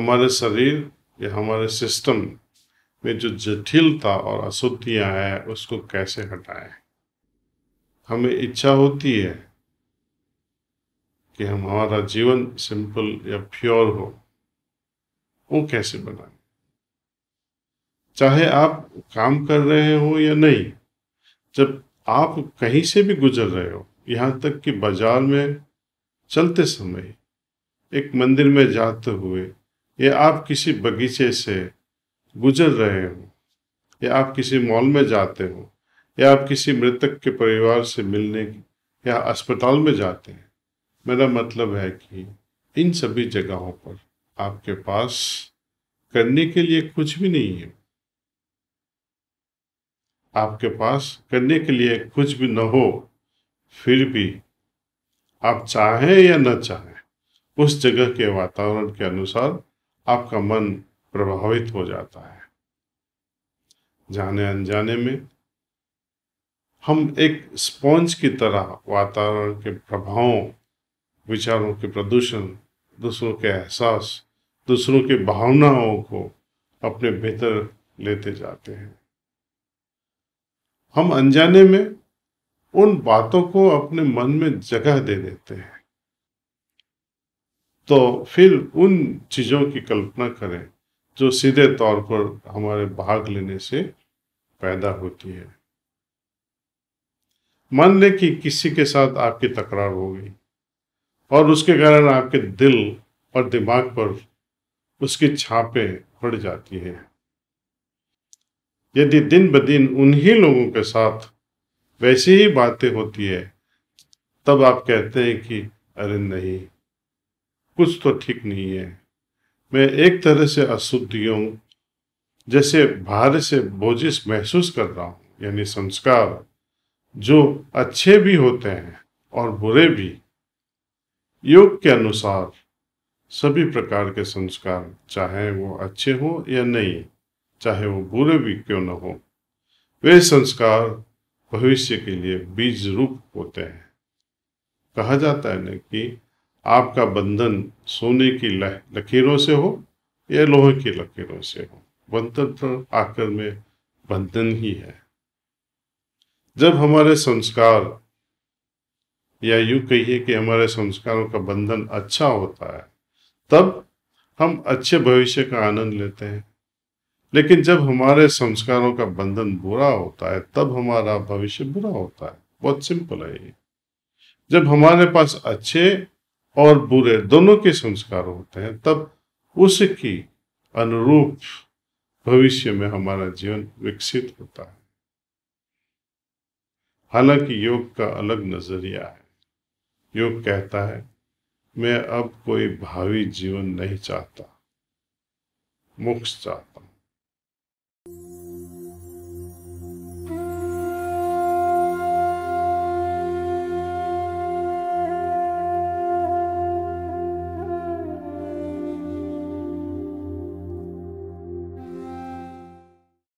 हमारे शरीर या हमारे सिस्टम में जो जटिलता और अशुद्धियाँ हैं उसको कैसे हटाएं हमें इच्छा होती है कि हम हमारा जीवन सिंपल या प्योर हो वो कैसे बनाए चाहे आप काम कर रहे हो या नहीं जब आप कहीं से भी गुजर रहे हो यहाँ तक कि बाजार में चलते समय एक मंदिर में जाते हुए या आप किसी बगीचे से गुजर रहे हो या आप किसी मॉल में जाते हो या आप किसी मृतक के परिवार से मिलने या अस्पताल में जाते हैं मेरा मतलब है कि इन सभी जगहों पर आपके पास करने के लिए कुछ भी नहीं है आपके पास करने के लिए कुछ भी न हो फिर भी आप चाहें या न चाहें उस जगह के वातावरण के अनुसार आपका मन प्रभावित हो जाता है जाने अनजाने में हम एक स्पॉन्ज की तरह वातावरण के प्रभावों विचारों के प्रदूषण दूसरों के एहसास दूसरों की भावनाओं को अपने भीतर लेते जाते हैं हम अनजाने में उन बातों को अपने मन में जगह दे देते हैं तो फिर उन चीज़ों की कल्पना करें जो सीधे तौर पर हमारे भाग लेने से पैदा होती है मान लें कि किसी के साथ आपकी तकरार हो गई और उसके कारण आपके दिल और दिमाग पर उसकी छापे पड़ जाती हैं यदि दिन ब दिन उन्हीं लोगों के साथ वैसी ही बातें होती है तब आप कहते हैं कि अरे नहीं कुछ तो ठीक नहीं है मैं एक तरह से अशुद्धि हूँ जैसे भार से बोझिस महसूस कर रहा हूँ यानी संस्कार जो अच्छे भी होते हैं और बुरे भी योग के अनुसार सभी प्रकार के संस्कार चाहे वो अच्छे हों या नहीं चाहे वो बुरे भी क्यों न हो वे संस्कार भविष्य के लिए बीज रूप होते हैं कहा जाता है ना कि आपका बंधन सोने की लकीरों से हो या लोहे की लकीरों से हो बंधन तो आकर में बंधन ही है जब हमारे संस्कार या यू कहिए कि हमारे संस्कारों का बंधन अच्छा होता है तब हम अच्छे भविष्य का आनंद लेते हैं लेकिन जब हमारे संस्कारों का बंधन बुरा होता है तब हमारा भविष्य बुरा होता है बहुत सिंपल है ये जब हमारे पास अच्छे और बुरे दोनों के संस्कार होते हैं तब उसकी अनुरूप भविष्य में हमारा जीवन विकसित होता है हालांकि योग का अलग नजरिया है योग कहता है मैं अब कोई भावी जीवन नहीं चाहता मोक्ष चाहता